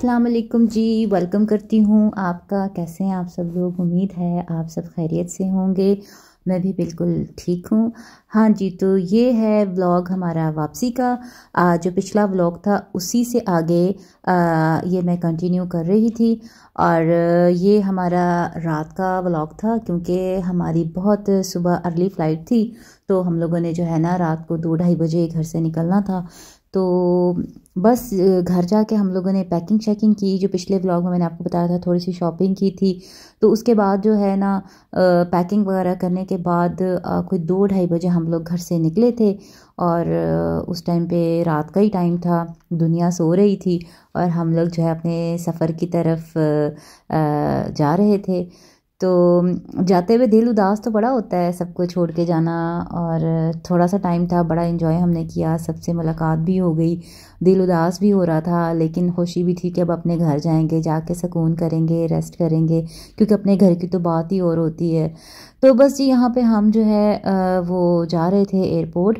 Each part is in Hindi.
अस्सलाम वालेकुम जी वेलकम करती हूँ आपका कैसे हैं आप सब लोग उम्मीद है आप सब खैरियत से होंगे मैं भी बिल्कुल ठीक हूँ हाँ जी तो ये है व्लॉग हमारा वापसी का आ, जो पिछला व्लॉग था उसी से आगे आ, ये मैं कंटिन्यू कर रही थी और ये हमारा रात का व्लॉग था क्योंकि हमारी बहुत सुबह अर्ली फ़्लाइट थी तो हम लोगों ने जो है ना रात को दो ढाई बजे घर से निकलना था तो बस घर जाके हम लोगों ने पैकिंग शैकिंग की जो पिछले व्लॉग में मैंने आपको बताया था थोड़ी सी शॉपिंग की थी तो उसके बाद जो है ना पैकिंग वगैरह करने के बाद कोई दो ढाई बजे हम लोग घर से निकले थे और उस टाइम पे रात का ही टाइम था दुनिया सो रही थी और हम लोग जो है अपने सफ़र की तरफ जा रहे थे तो जाते हुए दिल उदास तो बड़ा होता है सबको छोड़ के जाना और थोड़ा सा टाइम था बड़ा इन्जॉय हमने किया सबसे मुलाकात भी हो गई दिल उदास भी हो रहा था लेकिन खुशी भी थी कि अब अपने घर जाएंगे जाके सुकून करेंगे रेस्ट करेंगे क्योंकि अपने घर की तो बात ही और होती है तो बस जी यहाँ पे हम जो है वो जा रहे थे एयरपोर्ट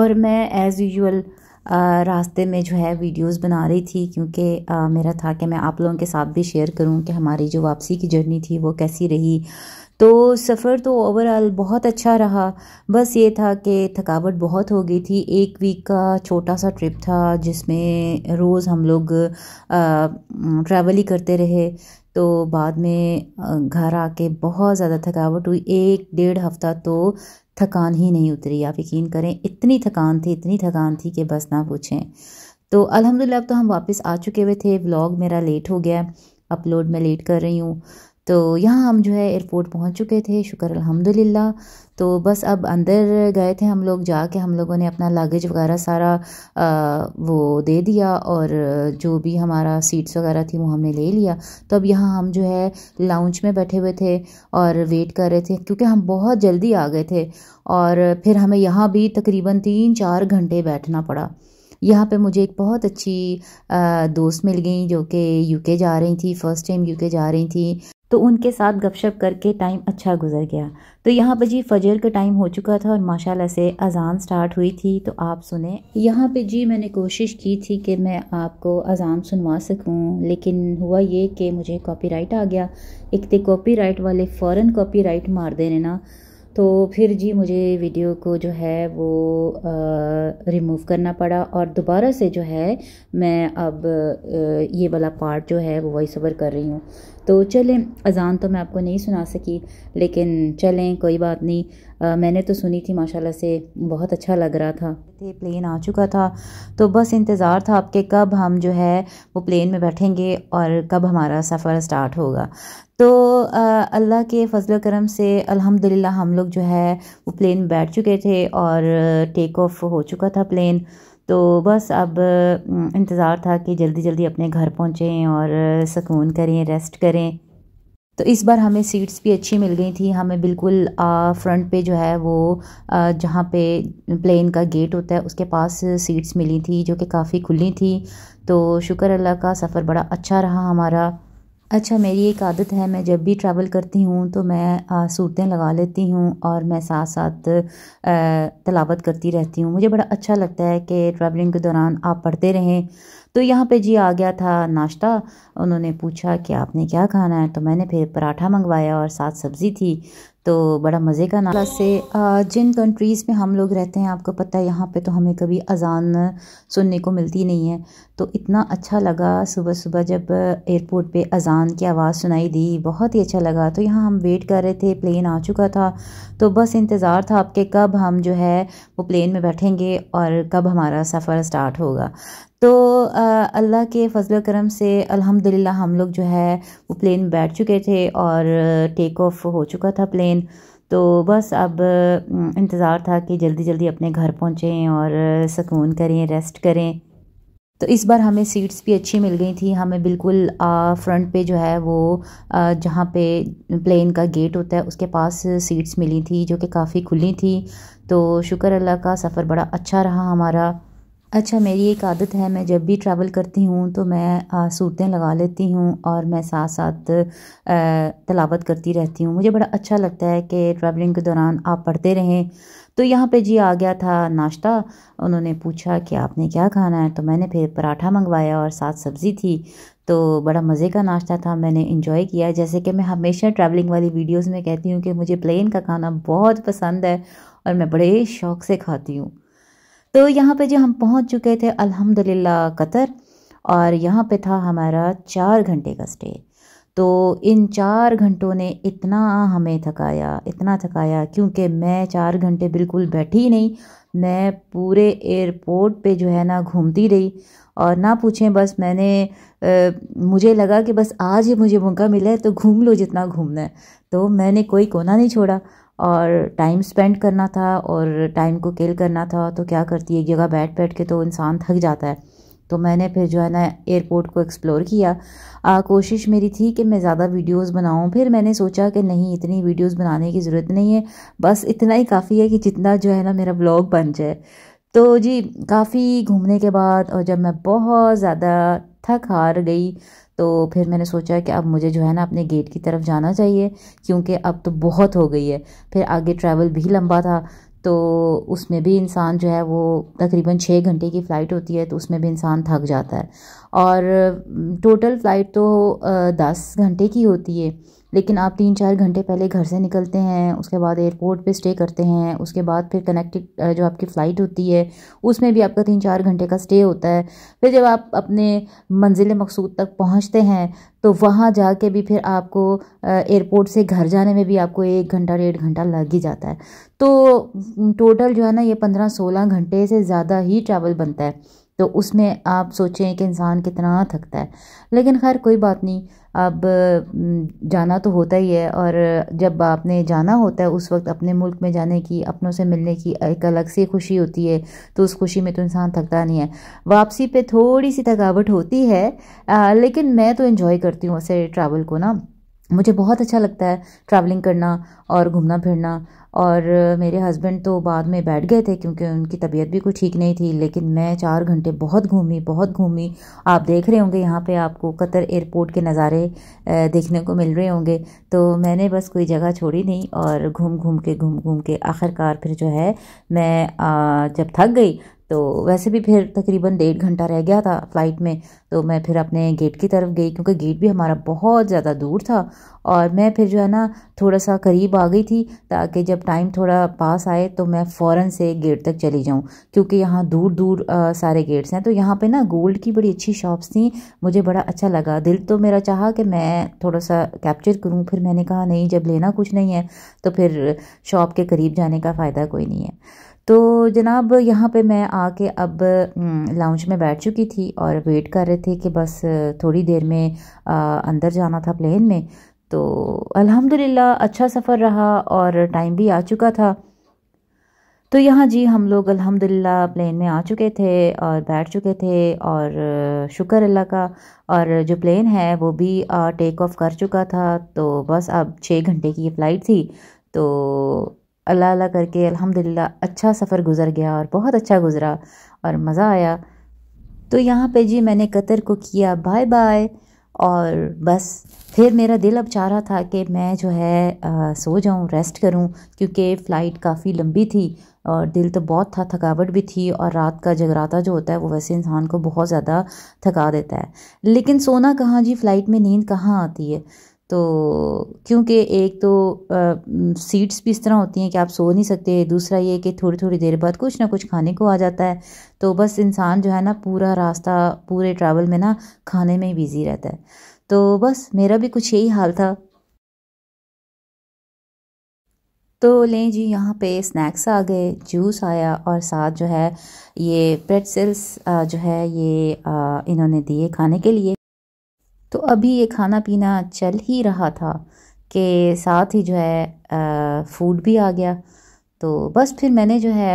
और मैं एज़ यूजल रास्ते में जो है वीडियोस बना रही थी क्योंकि मेरा था कि मैं आप लोगों के साथ भी शेयर करूं कि हमारी जो वापसी की जर्नी थी वो कैसी रही तो सफ़र तो ओवरऑल बहुत अच्छा रहा बस ये था कि थकावट बहुत हो गई थी एक वीक का छोटा सा ट्रिप था जिसमें रोज़ हम लोग ट्रैवल ही करते रहे तो बाद में घर आके बहुत ज़्यादा थकावट हुई एक डेढ़ हफ़्ता तो थकान ही नहीं उतरी आप यकीन करें इतनी थकान थी इतनी थकान थी कि बस ना पूछें तो अल्हम्दुलिल्लाह अब तो हम वापस आ चुके हुए थे व्लॉग मेरा लेट हो गया अपलोड मैं लेट कर रही हूँ तो यहाँ हम जो है एयरपोर्ट पहुँच चुके थे शुक्र अल्हम्दुलिल्लाह तो बस अब अंदर गए थे हम लोग जाके हम लोगों ने अपना लागेज वगैरह सारा आ, वो दे दिया और जो भी हमारा सीट्स वगैरह थी वो हमने ले लिया तो अब यहाँ हम जो है लाउंज में बैठे हुए थे और वेट कर रहे थे क्योंकि हम बहुत जल्दी आ गए थे और फिर हमें यहाँ भी तकरीबन तीन चार घंटे बैठना पड़ा यहाँ पे मुझे एक बहुत अच्छी दोस्त मिल गई जो कि यूके जा रही थी फ़र्स्ट टाइम यूके जा रही थी तो उनके साथ गपशप करके टाइम अच्छा गुजर गया तो यहाँ पर जी फजर का टाइम हो चुका था और माशाल्लाह से अज़ान स्टार्ट हुई थी तो आप सुने यहाँ पे जी मैंने कोशिश की थी कि मैं आपको अज़ान सुनवा सकूँ लेकिन हुआ ये कि मुझे कॉपीराइट आ गया एक तो कॉपीराइट वाले फ़ौर कॉपीराइट मार देने ना तो फिर जी मुझे वीडियो को जो है वो रिमूव करना पड़ा और दोबारा से जो है मैं अब आ, ये वाला पार्ट जो है वो वॉइस ओवर कर रही हूँ तो चलें अज़ान तो मैं आपको नहीं सुना सकी लेकिन चलें कोई बात नहीं आ, मैंने तो सुनी थी माशाल्लाह से बहुत अच्छा लग रहा था प्लेन आ चुका था तो बस इंतज़ार था आपके कब हम जो है वो प्लेन में बैठेंगे और कब हमारा सफ़र स्टार्ट होगा तो अल्लाह के फजल करम से अल्हम्दुलिल्लाह हम लोग जो है वो प्लेन में बैठ चुके थे और टेक ऑफ हो चुका था प्लेन तो बस अब इंतज़ार था कि जल्दी जल्दी अपने घर पहुँचें और सुकून करें रेस्ट करें तो इस बार हमें सीट्स भी अच्छी मिल गई थी हमें बिल्कुल फ्रंट पे जो है वो जहाँ पे प्लेन का गेट होता है उसके पास सीट्स मिली थी जो कि काफ़ी खुली थी तो शुक्र अल्लाह का सफ़र बड़ा अच्छा रहा हमारा अच्छा मेरी एक आदत है मैं जब भी ट्रैवल करती हूँ तो मैं सूरतें लगा लेती हूँ और मैं साथ साथ तलावत करती रहती हूँ मुझे बड़ा अच्छा लगता है कि ट्रैवलिंग के दौरान आप पढ़ते रहें तो यहाँ पे जी आ गया था नाश्ता उन्होंने पूछा कि आपने क्या खाना है तो मैंने फिर पराठा मंगवाया और साथ सब्ज़ी थी तो बड़ा मज़े का नाला से जिन कंट्रीज़ में हम लोग रहते हैं आपको पता है यहाँ पे तो हमें कभी अजान सुनने को मिलती नहीं है तो इतना अच्छा लगा सुबह सुबह जब एयरपोर्ट पे अजान की आवाज़ सुनाई दी बहुत ही अच्छा लगा तो यहाँ हम वेट कर रहे थे प्लेन आ चुका था तो बस इंतज़ार था आपके कब हम जो है वो प्लेन में बैठेंगे और कब हमारा सफ़र स्टार्ट होगा तो अल्लाह के फजल करम से अल्हम्दुलिल्लाह हम लोग जो है वो प्लेन बैठ चुके थे और टेक ऑफ हो चुका था प्लेन तो बस अब इंतज़ार था कि जल्दी जल्दी अपने घर पहुँचें और सकून करें रेस्ट करें तो इस बार हमें सीट्स भी अच्छी मिल गई थी हमें बिल्कुल फ्रंट पे जो है वो जहाँ पे प्लेन का गेट होता है उसके पास सीट्स मिली थी जो कि काफ़ी खुली थी तो शुक्र अल्लाह का सफ़र बड़ा अच्छा रहा हमारा अच्छा मेरी एक आदत है मैं जब भी ट्रैवल करती हूँ तो मैं सूरतें लगा लेती हूँ और मैं साथ साथ तलावत करती रहती हूँ मुझे बड़ा अच्छा लगता है कि ट्रैवलिंग के दौरान आप पढ़ते रहें तो यहाँ पे जी आ गया था नाश्ता उन्होंने पूछा कि आपने क्या खाना है तो मैंने फिर पराठा मंगवाया और साथ सब्ज़ी थी तो बड़ा मज़े का नाश्ता था मैंने इन्जॉय किया जैसे कि मैं हमेशा ट्रैवलिंग वाली वीडियोज़ में कहती हूँ कि मुझे प्लेन का खाना बहुत पसंद है और मैं बड़े शौक़ से खाती हूँ तो यहाँ पे जो हम पहुँच चुके थे अल्हम्दुलिल्लाह कतर और यहाँ पे था हमारा चार घंटे का स्टे तो इन चार घंटों ने इतना हमें थकाया इतना थकाया क्योंकि मैं चार घंटे बिल्कुल बैठी नहीं मैं पूरे एयरपोर्ट पे जो है ना घूमती रही और ना पूछें बस मैंने आ, मुझे लगा कि बस आज ही मुझे मौका मिला है तो घूम लो जितना घूमना है तो मैंने कोई कोना नहीं छोड़ा और टाइम स्पेंड करना था और टाइम को किल करना था तो क्या करती है एक जगह बैठ बैठ के तो इंसान थक जाता है तो मैंने फिर जो है ना एयरपोर्ट को एक्सप्लोर किया आ, कोशिश मेरी थी कि मैं ज़्यादा वीडियोस बनाऊं फिर मैंने सोचा कि नहीं इतनी वीडियोस बनाने की ज़रूरत नहीं है बस इतना ही काफ़ी है कि जितना जो है ना मेरा ब्लॉग बन जाए तो जी काफ़ी घूमने के बाद और जब मैं बहुत ज़्यादा थक हार गई तो फिर मैंने सोचा कि अब मुझे जो है ना अपने गेट की तरफ जाना चाहिए क्योंकि अब तो बहुत हो गई है फिर आगे ट्रैवल भी लंबा था तो उसमें भी इंसान जो है वो तकरीबन छः घंटे की फ़्लाइट होती है तो उसमें भी इंसान थक जाता है और टोटल फ़्लाइट तो दस घंटे की होती है लेकिन आप तीन चार घंटे पहले घर से निकलते हैं उसके बाद एयरपोर्ट पे स्टे करते हैं उसके बाद फिर कनेक्टेड जो आपकी फ़्लाइट होती है उसमें भी आपका तीन चार घंटे का स्टे होता है फिर जब आप अपने मंजिल मकसूद तक पहुँचते हैं तो वहाँ के भी फिर आपको एयरपोर्ट से घर जाने में भी आपको एक घंटा डेढ़ घंटा लग ही जाता है तो टोटल जो है ना ये पंद्रह सोलह घंटे से ज़्यादा ही ट्रैवल बनता है तो उसमें आप सोचें कि इंसान कितना थकता है लेकिन खैर कोई बात नहीं अब जाना तो होता ही है और जब आपने जाना होता है उस वक्त अपने मुल्क में जाने की अपनों से मिलने की एक अलग सी खुशी होती है तो उस खुशी में तो इंसान थकता नहीं है वापसी पे थोड़ी सी थकावट होती है आ, लेकिन मैं तो इन्जॉय करती हूँ ऐसे ट्रैवल को ना मुझे बहुत अच्छा लगता है ट्रैवलिंग करना और घूमना फिरना और मेरे हस्बैंड तो बाद में बैठ गए थे क्योंकि उनकी तबीयत भी कुछ ठीक नहीं थी लेकिन मैं चार घंटे बहुत घूमी बहुत घूमी आप देख रहे होंगे यहाँ पे आपको कतर एयरपोर्ट के नज़ारे देखने को मिल रहे होंगे तो मैंने बस कोई जगह छोड़ी नहीं और घूम घूम के घूम घूम के आखिरकार फिर जो है मैं जब थक गई तो वैसे भी फिर तकरीबन डेढ़ घंटा रह गया था फ़्लाइट में तो मैं फिर अपने गेट की तरफ गई क्योंकि गेट भी हमारा बहुत ज़्यादा दूर था और मैं फिर जो है ना थोड़ा सा करीब आ गई थी ताकि जब टाइम थोड़ा पास आए तो मैं फ़ौर से गेट तक चली जाऊँ क्योंकि यहाँ दूर दूर आ, सारे गेट्स हैं तो यहाँ पर ना गोल्ड की बड़ी अच्छी शॉप्स थी मुझे बड़ा अच्छा लगा दिल तो मेरा चाह कि मैं थोड़ा सा कैप्चर करूँ फिर मैंने कहा नहीं जब लेना कुछ नहीं है तो फिर शॉप के करीब जाने का फ़ायदा कोई नहीं है तो जनाब यहाँ पे मैं आके अब लाउंज हम्म, में बैठ चुकी थी और वेट कर रहे थे कि बस थोड़ी देर में आ, अंदर जाना था प्लेन में तो अल्हम्दुलिल्लाह अच्छा सफ़र रहा और टाइम भी आ चुका था तो यहाँ जी हम लोग अल्हम्दुलिल्लाह प्लेन में आ चुके थे और बैठ चुके थे और शुक्र अल्लाह का और जो प्लेन है वो भी टेक ऑफ़ कर चुका था तो बस अब छः घंटे की फ़्लाइट थी तो अल्लाह अल्लाह करके अल्हम्दुलिल्लाह अच्छा सफ़र गुज़र गया और बहुत अच्छा गुज़रा और मज़ा आया तो यहाँ पे जी मैंने कतर को किया बाय बाय और बस फिर मेरा दिल अब चाह रहा था कि मैं जो है आ, सो जाऊँ रेस्ट करूँ क्योंकि फ़्लाइट काफ़ी लंबी थी और दिल तो बहुत था थकावट भी थी और रात का जगराता जो होता है वो वैसे इंसान को बहुत ज़्यादा थका देता है लेकिन सोना कहाँ जी फ़्लाइट में नींद कहाँ आती है तो क्योंकि एक तो आ, सीट्स भी इस तरह होती हैं कि आप सो नहीं सकते दूसरा ये कि थोड़ी थोड़ी देर बाद कुछ ना कुछ खाने को आ जाता है तो बस इंसान जो है ना पूरा रास्ता पूरे ट्रैवल में ना खाने में ही बिज़ी रहता है तो बस मेरा भी कुछ यही हाल था तो लें जी यहाँ पे स्नैक्स आ गए जूस आया और साथ जो है ये प्रेटसेल्स जो है ये इन्होंने दिए खाने के लिए तो अभी ये खाना पीना चल ही रहा था कि साथ ही जो है फूड भी आ गया तो बस फिर मैंने जो है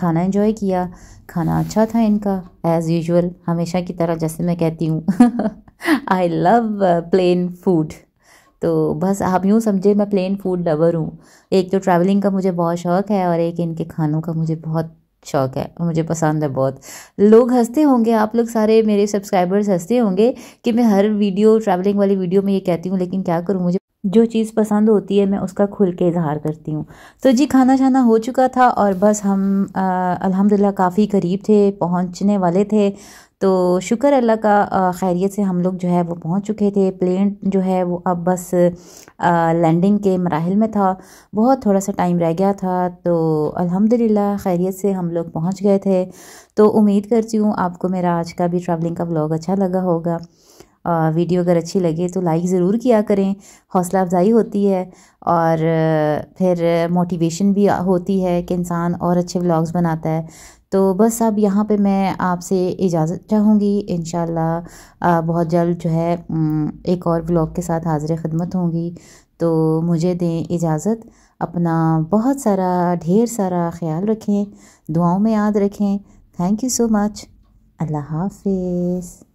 खाना एंजॉय किया खाना अच्छा था इनका एज़ यूजुअल हमेशा की तरह जैसे मैं कहती हूँ आई लव प्लेन फूड तो बस आप यूँ समझे मैं प्लेन फूड लवर हूँ एक तो ट्रैवलिंग का मुझे बहुत शौक़ है और एक इनके खानों का मुझे बहुत शौक है मुझे पसंद है बहुत लोग हंसते होंगे आप लोग सारे मेरे सब्सक्राइबर्स हंसते होंगे कि मैं हर वीडियो ट्रैवलिंग वाली वीडियो में ये कहती हूँ लेकिन क्या करूँ मुझे जो चीज़ पसंद होती है मैं उसका खुल के इजहार करती हूँ तो जी खाना छाना हो चुका था और बस हम अलहमदिल्ला काफ़ी करीब थे पहुँचने वाले थे तो शुक्र अल्लाह का खैरियत से हम लोग जो है वो पहुंच चुके थे प्लेन जो है वो अब बस लैंडिंग के मराहल में था बहुत थोड़ा सा टाइम रह गया था तो अल्हम्दुलिल्लाह खैरियत से हम लोग पहुंच गए थे तो उम्मीद करती हूँ आपको मेरा आज का भी ट्रैवलिंग का ब्लॉग अच्छा लगा होगा आ, वीडियो अगर अच्छी लगे तो लाइक ज़रूर किया करें हौसला अफजाई होती है और फिर मोटिवेशन भी होती है कि इंसान और अच्छे व्लॉग्स बनाता है तो बस अब यहाँ पे मैं आपसे इजाज़त चाहूँगी इन बहुत जल्द जो है एक और ब्लॉग के साथ हाजिर खदमत होंगी तो मुझे दें इजाज़त अपना बहुत सारा ढेर सारा ख्याल रखें दुआओं में याद रखें थैंक यू सो मच अल्लाह हाफिज़